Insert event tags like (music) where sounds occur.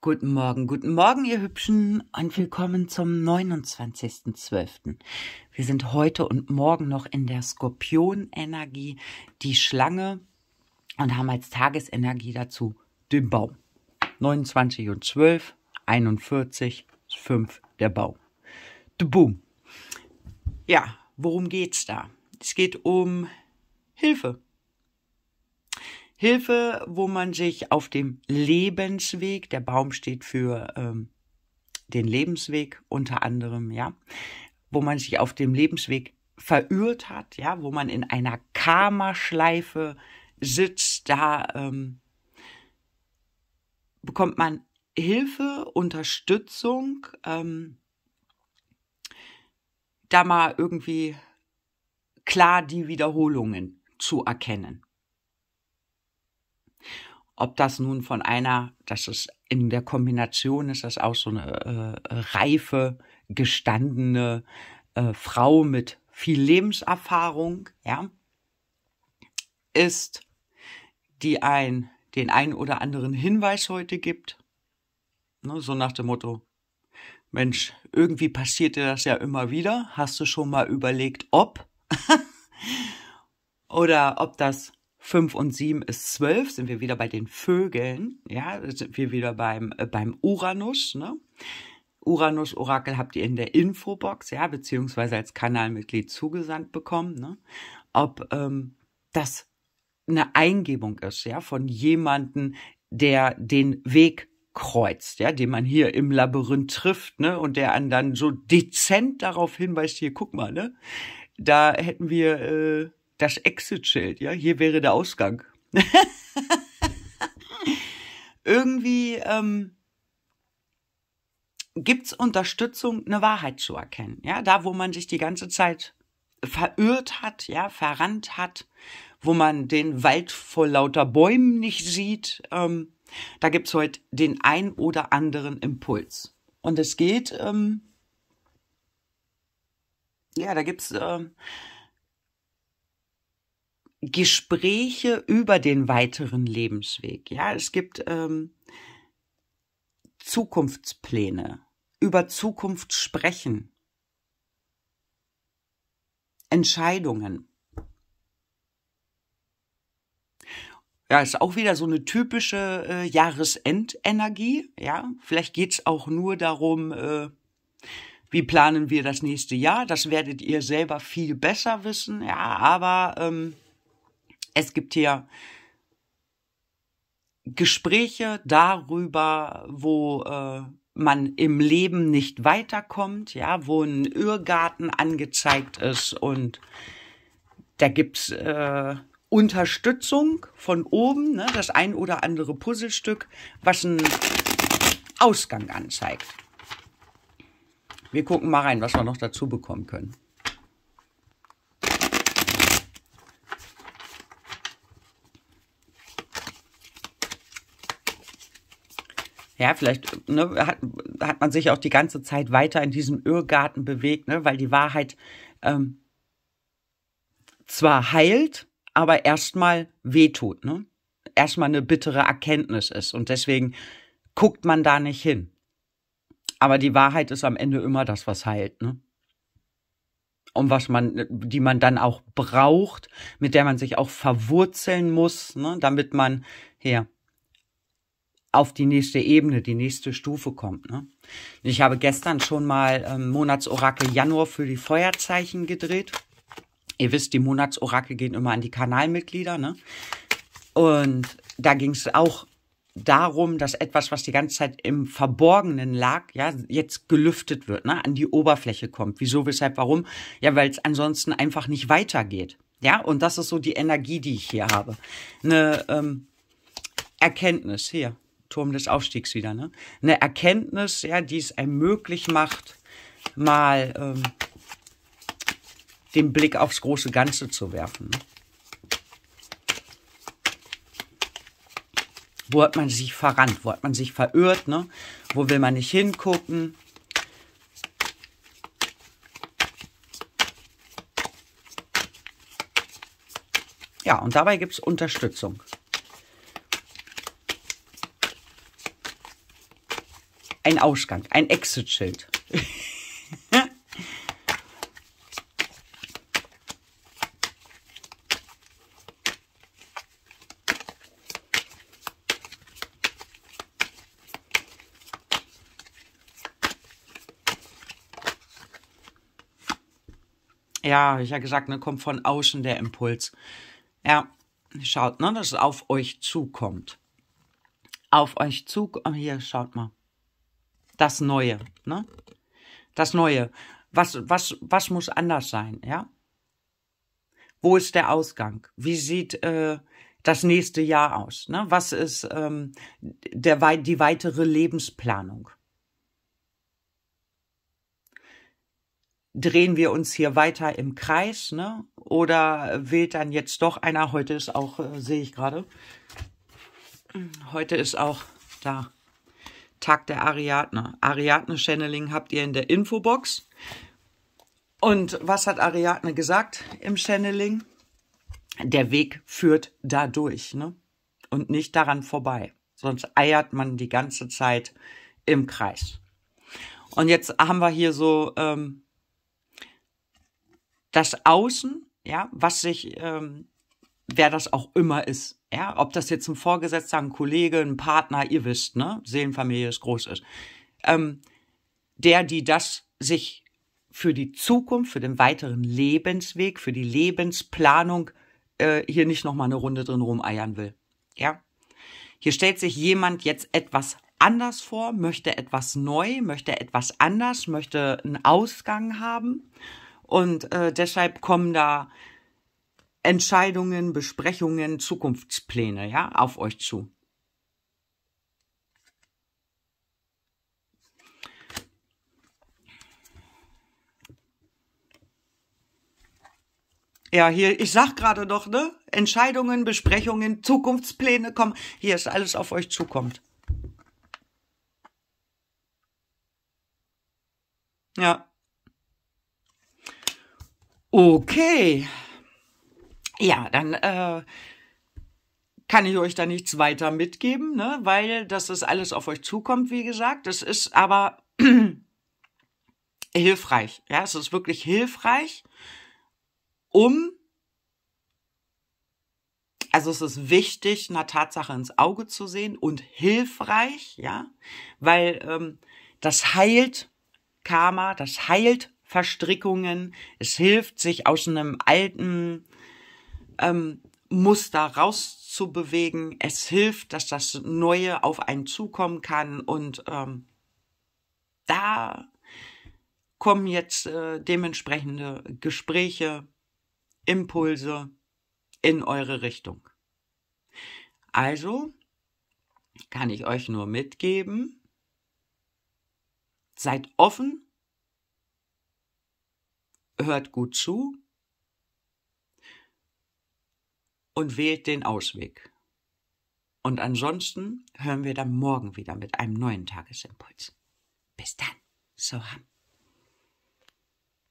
Guten Morgen, guten Morgen, ihr Hübschen, und willkommen zum 29.12. Wir sind heute und morgen noch in der Skorpionenergie, die Schlange, und haben als Tagesenergie dazu den Baum. 29 und 12, 41, 5 der Baum. De Boom. Ja, worum geht's da? Es geht um Hilfe. Hilfe, wo man sich auf dem Lebensweg, der Baum steht für ähm, den Lebensweg unter anderem, ja, wo man sich auf dem Lebensweg verirrt hat, ja, wo man in einer Karma-Schleife sitzt, da ähm, bekommt man Hilfe, Unterstützung, ähm, da mal irgendwie klar die Wiederholungen zu erkennen. Ob das nun von einer, das ist in der Kombination, ist das auch so eine äh, äh reife, gestandene äh, Frau mit viel Lebenserfahrung, ja, ist, die ein, den einen oder anderen Hinweis heute gibt. Ne, so nach dem Motto, Mensch, irgendwie passiert dir das ja immer wieder. Hast du schon mal überlegt, ob? (laughs) Oder ob das 5 und 7 ist 12, sind wir wieder bei den Vögeln, ja, sind wir wieder beim, äh, beim Uranus, ne? Uranus-Orakel habt ihr in der Infobox, ja, beziehungsweise als Kanalmitglied zugesandt bekommen, ne? Ob ähm, das eine Eingebung ist, ja, von jemanden, der den Weg kreuzt, ja, den man hier im Labyrinth trifft, ne, und der einen dann so dezent darauf hinweist, hier, guck mal, ne, da hätten wir äh, das Exit-Schild, ja, hier wäre der Ausgang. (laughs) Irgendwie ähm, gibt's Unterstützung, eine Wahrheit zu erkennen. Ja, da, wo man sich die ganze Zeit verirrt hat, ja, verrannt hat, wo man den Wald voll lauter Bäumen nicht sieht, ähm, da gibt's heute den ein oder anderen Impuls. Und es geht, ähm, ja, da gibt's ähm, Gespräche über den weiteren Lebensweg. Ja, es gibt ähm, Zukunftspläne, über Zukunft sprechen, Entscheidungen. Ja, ist auch wieder so eine typische äh, Jahresendenergie. Ja, vielleicht geht's auch nur darum, äh, wie planen wir das nächste Jahr. Das werdet ihr selber viel besser wissen. Ja, aber ähm, es gibt hier Gespräche darüber, wo äh, man im Leben nicht weiterkommt, ja, wo ein Irrgarten angezeigt ist und da gibt's äh, Unterstützung von oben, ne, das ein oder andere Puzzlestück, was einen Ausgang anzeigt. Wir gucken mal rein, was wir noch dazu bekommen können. Ja, vielleicht ne, hat, hat man sich auch die ganze Zeit weiter in diesem Irrgarten bewegt, ne, weil die Wahrheit ähm, zwar heilt, aber erstmal wehtut, ne? Erstmal eine bittere Erkenntnis ist. Und deswegen guckt man da nicht hin. Aber die Wahrheit ist am Ende immer das, was heilt, ne? Und was man, die man dann auch braucht, mit der man sich auch verwurzeln muss, ne? damit man her auf die nächste Ebene, die nächste Stufe kommt. Ne? Ich habe gestern schon mal ähm, Monatsorakel Januar für die Feuerzeichen gedreht. Ihr wisst, die Monatsorakel gehen immer an die Kanalmitglieder. Ne? Und da ging es auch darum, dass etwas, was die ganze Zeit im Verborgenen lag, ja, jetzt gelüftet wird, ne, an die Oberfläche kommt. Wieso, weshalb, warum? Ja, weil es ansonsten einfach nicht weitergeht. Ja, und das ist so die Energie, die ich hier habe. Eine ähm, Erkenntnis hier. Turm des Aufstiegs wieder, ne? Eine Erkenntnis, ja, die es einem möglich macht, mal ähm, den Blick aufs große Ganze zu werfen. Ne? Wo hat man sich verrannt? Wo hat man sich verirrt? Ne? Wo will man nicht hingucken? Ja, und dabei gibt es Unterstützung. Ein Ausgang, ein Exit-Schild. Ja, habe ich ja gesagt, ne, kommt von außen der Impuls. Ja, schaut, ne, dass es auf euch zukommt. Auf euch zu, oh, hier, schaut mal das Neue, ne? Das Neue. Was, was, was muss anders sein, ja? Wo ist der Ausgang? Wie sieht äh, das nächste Jahr aus? Ne? Was ist ähm, der, die weitere Lebensplanung? drehen wir uns hier weiter im Kreis, ne? Oder wählt dann jetzt doch einer? Heute ist auch, äh, sehe ich gerade, heute ist auch da Tag der Ariadne. Ariadne-Channeling habt ihr in der Infobox. Und was hat Ariadne gesagt im Channeling? Der Weg führt dadurch ne? und nicht daran vorbei. Sonst eiert man die ganze Zeit im Kreis. Und jetzt haben wir hier so ähm, das Außen, ja, was sich ähm, wer das auch immer ist. Ja, ob das jetzt ein Vorgesetzter, ein Kollege, ein Partner, ihr wisst, ne, Seelenfamilie ist groß ist. Ähm, der, die das sich für die Zukunft, für den weiteren Lebensweg, für die Lebensplanung äh, hier nicht nochmal eine Runde drin rumeiern will. Ja. Hier stellt sich jemand jetzt etwas anders vor, möchte etwas neu, möchte etwas anders, möchte einen Ausgang haben. Und äh, deshalb kommen da Entscheidungen, Besprechungen, Zukunftspläne, ja, auf euch zu. Ja, hier, ich sag gerade doch, ne? Entscheidungen, Besprechungen, Zukunftspläne kommen. Hier ist alles auf euch zukommt. Ja. Okay. Ja, dann äh, kann ich euch da nichts weiter mitgeben, ne? weil das ist alles auf euch zukommt, wie gesagt. Das ist aber (clears throat) hilfreich. Ja, es ist wirklich hilfreich, um, also es ist wichtig, einer Tatsache ins Auge zu sehen und hilfreich, ja, weil ähm, das heilt Karma, das heilt Verstrickungen, es hilft, sich aus einem alten ähm, Muster rauszubewegen. Es hilft, dass das Neue auf einen zukommen kann. Und ähm, da kommen jetzt äh, dementsprechende Gespräche, Impulse in eure Richtung. Also kann ich euch nur mitgeben, seid offen, hört gut zu und wählt den Ausweg. Und ansonsten hören wir dann morgen wieder mit einem neuen Tagesimpuls. Bis dann. So haben.